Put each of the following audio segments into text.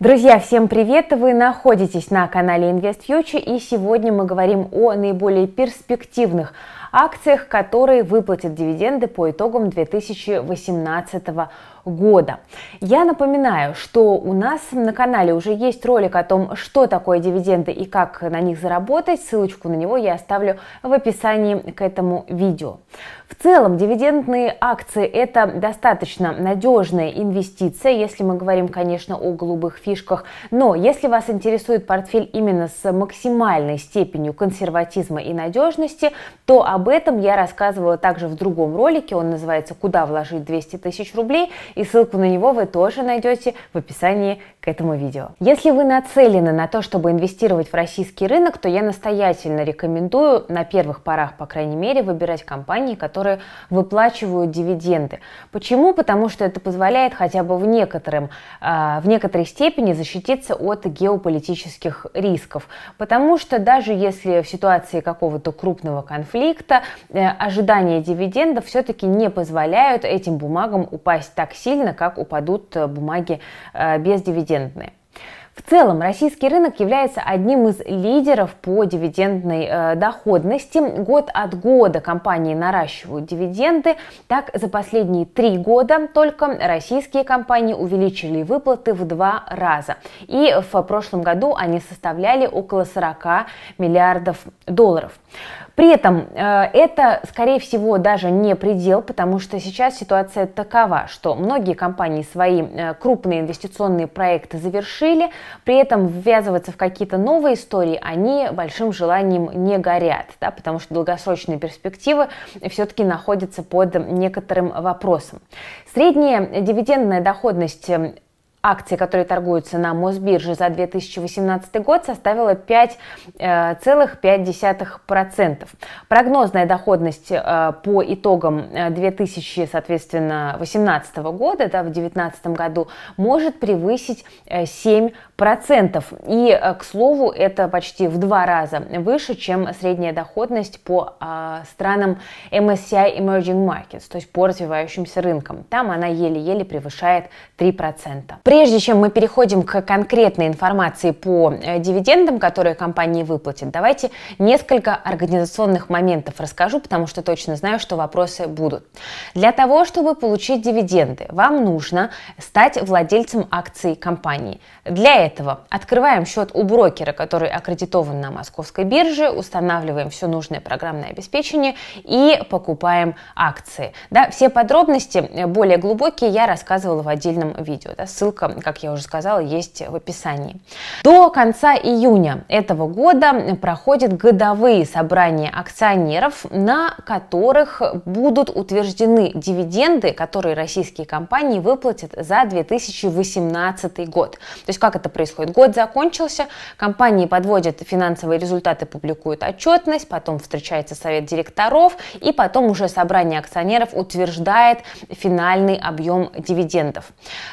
Друзья, всем привет! Вы находитесь на канале InvestFuture и сегодня мы говорим о наиболее перспективных акциях, которые выплатят дивиденды по итогам 2018 года. Я напоминаю, что у нас на канале уже есть ролик о том, что такое дивиденды и как на них заработать. Ссылочку на него я оставлю в описании к этому видео. В целом дивидендные акции – это достаточно надежная инвестиция, если мы говорим, конечно, о голубых фишках. Но если вас интересует портфель именно с максимальной степенью консерватизма и надежности, то об об этом я рассказывала также в другом ролике, он называется «Куда вложить 200 тысяч рублей» и ссылку на него вы тоже найдете в описании к этому видео. Если вы нацелены на то, чтобы инвестировать в российский рынок, то я настоятельно рекомендую на первых порах, по крайней мере, выбирать компании, которые выплачивают дивиденды. Почему? Потому что это позволяет хотя бы в, некотором, а, в некоторой степени защититься от геополитических рисков. Потому что даже если в ситуации какого-то крупного конфликта эффекта ожидания дивидендов все-таки не позволяют этим бумагам упасть так сильно, как упадут э, бумаги э, бездивидендные. В целом, российский рынок является одним из лидеров по дивидендной э, доходности. Год от года компании наращивают дивиденды. Так, за последние три года только российские компании увеличили выплаты в два раза. И в прошлом году они составляли около 40 миллиардов долларов. При этом э, это, скорее всего, даже не предел, потому что сейчас ситуация такова, что многие компании свои э, крупные инвестиционные проекты завершили – при этом ввязываться в какие-то новые истории они большим желанием не горят, да, потому что долгосрочные перспективы все-таки находятся под некоторым вопросом. Средняя дивидендная доходность акции, которые торгуются на Мосбирже за 2018 год, составила 5,5%. Э, Прогнозная доходность э, по итогам 2000, э, соответственно, 2018 года, да, в 2019 году, может превысить 7%. И, к слову, это почти в два раза выше, чем средняя доходность по а, странам MSCI Emerging Markets, то есть по развивающимся рынкам. Там она еле-еле превышает 3%. При Прежде чем мы переходим к конкретной информации по э, дивидендам, которые компании выплатят, давайте несколько организационных моментов расскажу, потому что точно знаю, что вопросы будут. Для того, чтобы получить дивиденды, вам нужно стать владельцем акций компании. Для этого открываем счет у брокера, который аккредитован на московской бирже, устанавливаем все нужное программное обеспечение и покупаем акции. Да, все подробности э, более глубокие я рассказывала в отдельном видео. Да, ссылка ссылка, как я уже сказала, есть в описании. До конца июня этого года проходят годовые собрания акционеров, на которых будут утверждены дивиденды, которые российские компании выплатят за 2018 год. То есть как это происходит? Год закончился, компании подводят финансовые результаты, публикуют отчетность, потом встречается совет директоров, и потом уже собрание акционеров утверждает финальный объем дивидендов.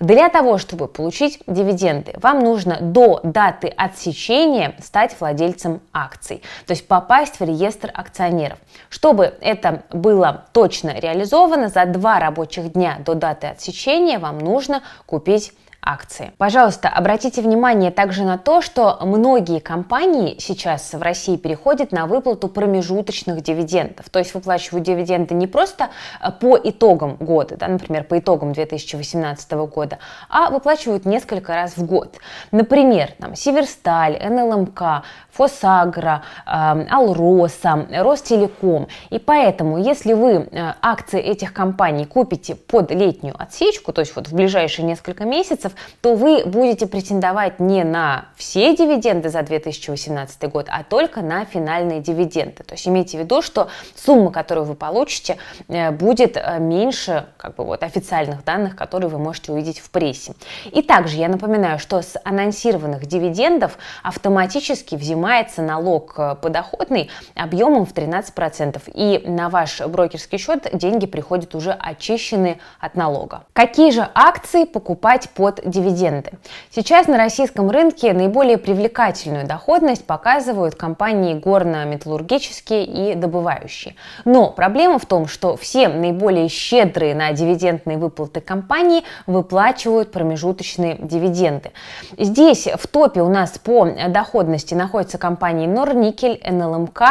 Для того, чтобы чтобы получить дивиденды, вам нужно до даты отсечения стать владельцем акций, то есть попасть в реестр акционеров. Чтобы это было точно реализовано, за два рабочих дня до даты отсечения вам нужно купить акции. Пожалуйста, обратите внимание также на то, что многие компании сейчас в России переходят на выплату промежуточных дивидендов. То есть выплачивают дивиденды не просто э, по итогам года, да, например, по итогам 2018 года, а выплачивают несколько раз в год. Например, там, Северсталь, НЛМК, эм Фосагра, эм, Алроса, Ростелеком. И поэтому, если вы э, акции этих компаний купите под летнюю отсечку, то есть вот в ближайшие несколько месяцев, то вы будете претендовать не на все дивиденды за 2018 год, а только на финальные дивиденды. То есть имейте в виду, что сумма, которую вы получите, э, будет э, меньше как бы вот, официальных данных, которые вы можете увидеть в прессе. И также я напоминаю, что с анонсированных дивидендов автоматически взимается налог э, подоходный объемом в 13%, и на ваш брокерский счет деньги приходят уже очищенные от налога. Какие же акции покупать под дивиденды. Сейчас на российском рынке наиболее привлекательную доходность показывают компании горно-металлургические и добывающие. Но проблема в том, что все наиболее щедрые на дивидендные выплаты компании выплачивают промежуточные дивиденды. Здесь в топе у нас по доходности находятся компании Норникель, НЛМК,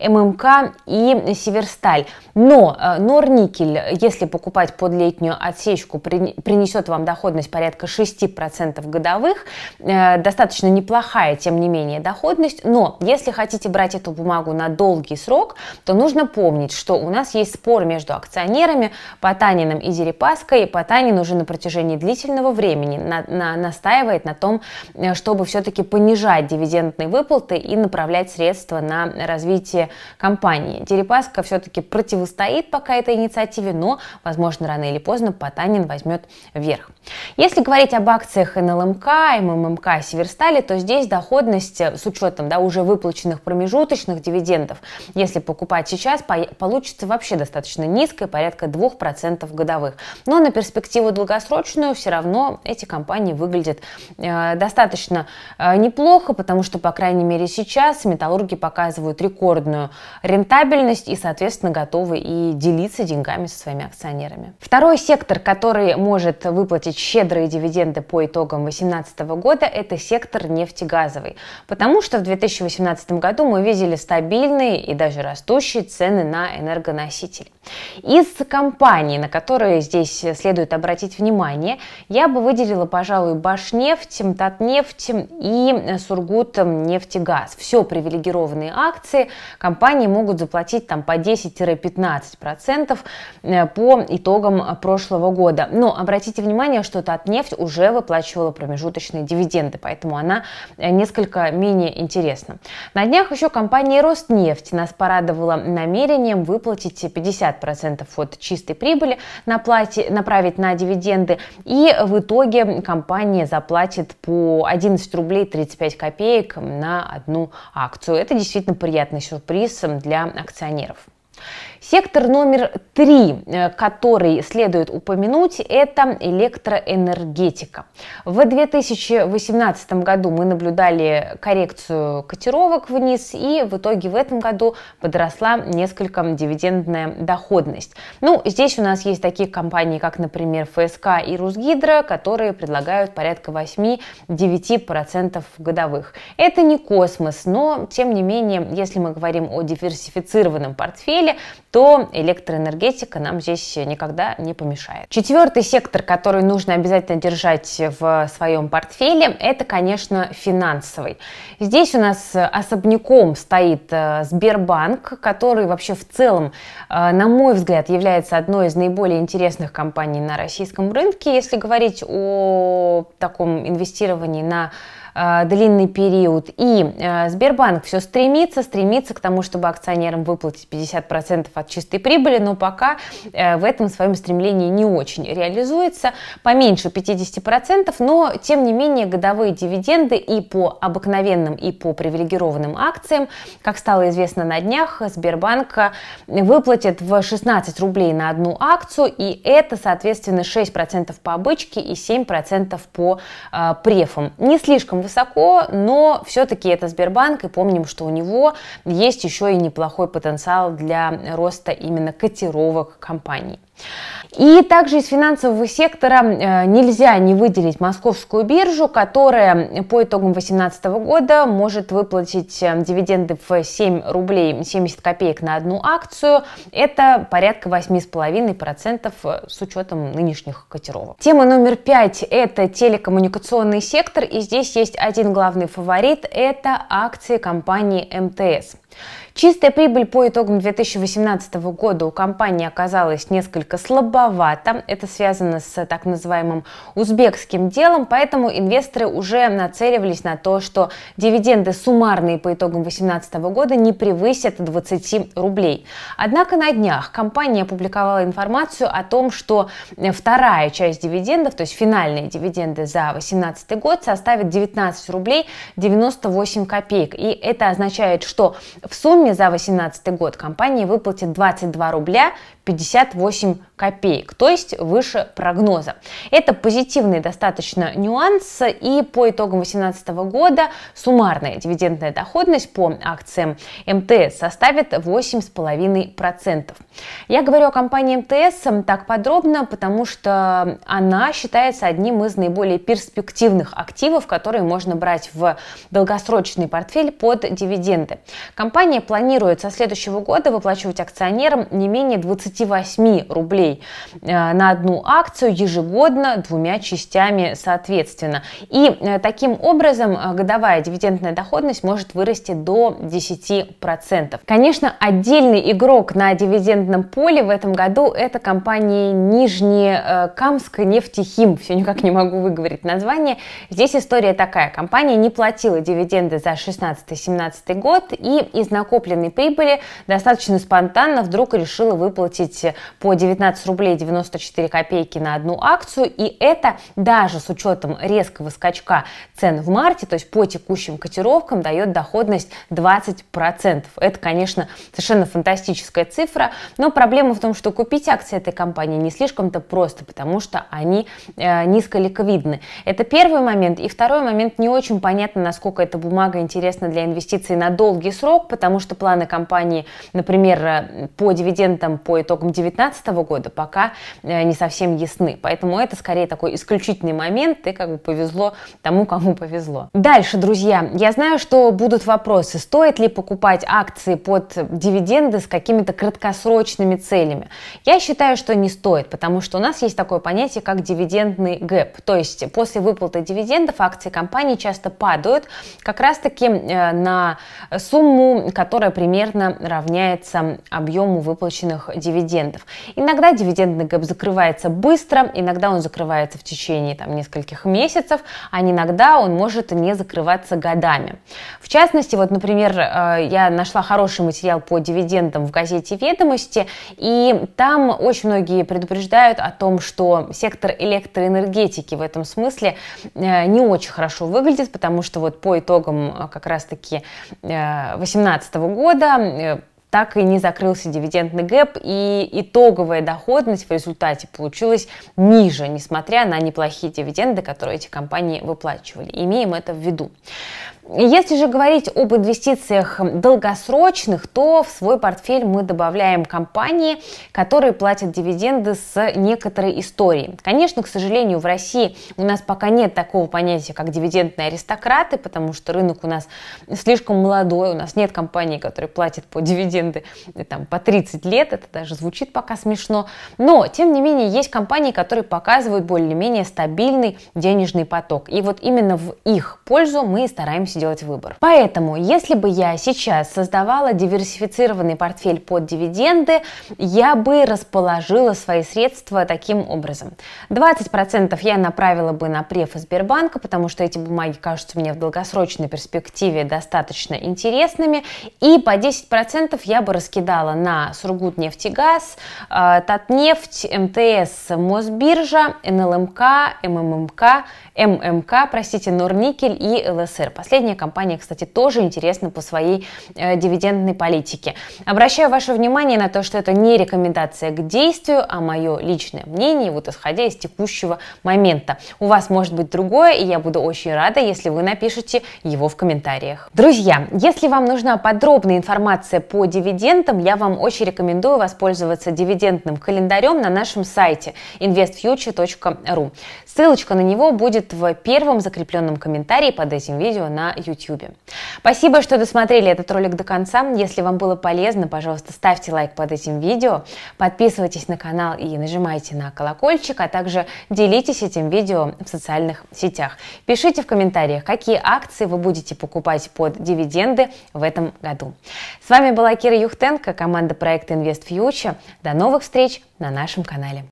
ММК и Северсталь. Но э, Норникель, если покупать под летнюю отсечку, принесет вам доходность порядка 6% годовых. Э, достаточно неплохая, тем не менее, доходность. Но если хотите брать эту бумагу на долгий срок, то нужно помнить, что у нас есть спор между акционерами Потаниным и Дерипаской. Потанин уже на протяжении длительного времени на, на, настаивает на том, э, чтобы все-таки понижать дивидендные выплаты и направлять средства на развитие компании. Дерипаска все-таки противостоит пока этой инициативе, но, возможно, рано или поздно Потанин возьмет верх. Если говорить говорить об акциях НЛМК, эм МММК эм эм Северстали, то здесь доходность э, с учетом да, уже выплаченных промежуточных дивидендов, если покупать сейчас, получится вообще достаточно низкой, порядка 2% годовых. Но на перспективу долгосрочную все равно эти компании выглядят э, достаточно э, неплохо, потому что, по крайней мере, сейчас металлурги показывают рекордную рентабельность и, соответственно, готовы и делиться деньгами со своими акционерами. Второй сектор, который может выплатить щедрые дивиденды, дивиденды по итогам 2018 года – это сектор нефтегазовый, потому что в 2018 году мы видели стабильные и даже растущие цены на энергоносители. Из компаний, на которые здесь следует обратить внимание, я бы выделила, пожалуй, Башнефть, Татнефть и Сургут нефтегаз. Все привилегированные акции, компании могут заплатить там по 10-15% э, по итогам прошлого года. Но обратите внимание, что Татнефть уже выплачивала промежуточные дивиденды, поэтому она э, несколько менее интересна. На днях еще компания «Роснефть» нас порадовала намерением выплатить 50% от чистой прибыли на плате, направить на дивиденды, и в итоге компания заплатит по 11 рублей 35 копеек на одну акцию. Это действительно приятный сюрприз для акционеров. Сектор номер три, э, который следует упомянуть, это электроэнергетика. В 2018 году мы наблюдали коррекцию котировок вниз, и в итоге в этом году подросла несколько дивидендная доходность. Ну, здесь у нас есть такие компании, как, например, ФСК и Русгидро, которые предлагают порядка 8-9% годовых. Это не космос, но, тем не менее, если мы говорим о диверсифицированном портфеле, далее, то электроэнергетика нам здесь никогда не помешает. Четвертый сектор, который нужно обязательно держать в своем портфеле, это, конечно, финансовый. Здесь у нас особняком стоит э, Сбербанк, который вообще в целом, э, на мой взгляд, является одной из наиболее интересных компаний на российском рынке. Если говорить о таком инвестировании на Э, длинный период. И э, Сбербанк все стремится, стремится к тому, чтобы акционерам выплатить 50% от чистой прибыли, но пока э, в этом своем стремлении не очень реализуется, поменьше 50%, но тем не менее годовые дивиденды и по обыкновенным, и по привилегированным акциям, как стало известно на днях, Сбербанк выплатит в 16 рублей на одну акцию, и это, соответственно, 6% по обычке и 7% по э, префам. Не слишком высоко, но все-таки это Сбербанк, и помним, что у него есть еще и неплохой потенциал для роста именно котировок компаний. И также из финансового сектора э, нельзя не выделить московскую биржу, которая по итогам 2018 года может выплатить э, дивиденды в 7 рублей 70 копеек на одну акцию. Это порядка 8,5% э, с учетом нынешних котировок. Тема номер 5 – это телекоммуникационный сектор. И здесь есть один главный фаворит – это акции компании МТС. Чистая прибыль по итогам 2018 года у компании оказалась несколько слабовата. Это связано с так называемым узбекским делом, поэтому инвесторы уже нацеливались на то, что дивиденды суммарные по итогам 2018 года не превысят 20 рублей. Однако на днях компания опубликовала информацию о том, что вторая часть дивидендов, то есть финальные дивиденды за 2018 год составит 19 рублей 98 копеек. И это означает, что в сумме за 2018 год компания выплатит 22 рубля 58 копеек, то есть выше прогноза. Это позитивный достаточно нюанс, и по итогам 2018 года суммарная дивидендная доходность по акциям МТС составит 8,5%. Я говорю о компании МТС так подробно, потому что она считается одним из наиболее перспективных активов, которые можно брать в долгосрочный портфель под дивиденды. Компания Компания планирует со следующего года выплачивать акционерам не менее 28 рублей э, на одну акцию ежегодно двумя частями соответственно. И э, таким образом э, годовая дивидендная доходность может вырасти до 10%. Конечно, отдельный игрок на дивидендном поле в этом году это компания нижнекамская нефтехим. Все никак не могу выговорить название. Здесь история такая. Компания не платила дивиденды за 16-17 год и из накопленной прибыли достаточно спонтанно вдруг решила выплатить по 19 рублей 94 копейки на одну акцию. И это даже с учетом резкого скачка цен в марте, то есть по текущим котировкам, дает доходность 20%. Это, конечно, совершенно фантастическая цифра, но проблема в том, что купить акции этой компании не слишком-то просто, потому что они э, низколиковидны. Это первый момент. И второй момент, не очень понятно, насколько эта бумага интересна для инвестиций на долгий срок, потому что планы компании, например, э, по дивидендам по итогам 2019 года пока э, не совсем ясны. Поэтому это скорее такой исключительный момент, и как бы повезло тому, кому повезло. Дальше, друзья, я знаю, что будут вопросы, стоит ли покупать акции под дивиденды с какими-то краткосрочными целями. Я считаю, что не стоит, потому что у нас есть такое понятие, как дивидендный гэп. То есть после выплаты дивидендов акции компании часто падают как раз-таки э, на сумму которая примерно равняется объему выплаченных дивидендов. Иногда дивидендный гэп закрывается быстро, иногда он закрывается в течение там, нескольких месяцев, а иногда он может не закрываться годами. В частности, вот, например, э, я нашла хороший материал по дивидендам в газете «Ведомости», и там очень многие предупреждают о том, что сектор электроэнергетики в этом смысле э, не очень хорошо выглядит, потому что вот по итогам э, как раз-таки 18 2017 года э, так и не закрылся дивидендный гэп, и итоговая доходность в результате получилась ниже, несмотря на неплохие дивиденды, которые эти компании выплачивали. Имеем это в виду. Если же говорить об инвестициях долгосрочных, то в свой портфель мы добавляем компании, которые платят дивиденды с некоторой историей. Конечно, к сожалению, в России у нас пока нет такого понятия, как дивидендные аристократы, потому что рынок у нас слишком молодой, у нас нет компаний, которые платят по дивиденды э, там, по 30 лет, это даже звучит пока смешно. Но, тем не менее, есть компании, которые показывают более-менее стабильный денежный поток. И вот именно в их пользу мы стараемся научимся делать выбор. Поэтому, если бы я сейчас создавала диверсифицированный портфель под дивиденды, я бы расположила свои средства таким образом. 20% я направила бы на префы Сбербанка, потому что эти бумаги кажутся мне в долгосрочной перспективе достаточно интересными, и по 10% я бы раскидала на Сургутнефтегаз, э, Татнефть, МТС, Мосбиржа, НЛМК, МММК, ММК, простите, Норникель и ЛСР. Последний Последняя компания, кстати, тоже интересна по своей э, дивидендной политике. Обращаю ваше внимание на то, что это не рекомендация к действию, а мое личное мнение, вот исходя из текущего момента. У вас может быть другое, и я буду очень рада, если вы напишите его в комментариях. Друзья, если вам нужна подробная информация по дивидендам, я вам очень рекомендую воспользоваться дивидендным календарем на нашем сайте investfuture.ru. Ссылочка на него будет в первом закрепленном комментарии под этим видео на YouTube. Спасибо, что досмотрели этот ролик до конца. Если вам было полезно, пожалуйста, ставьте лайк под этим видео, подписывайтесь на канал и нажимайте на колокольчик, а также делитесь этим видео в социальных сетях. Пишите в комментариях, какие акции вы будете покупать под дивиденды в этом году. С вами была Кира Юхтенко, команда проекта Invest Future. До новых встреч на нашем канале.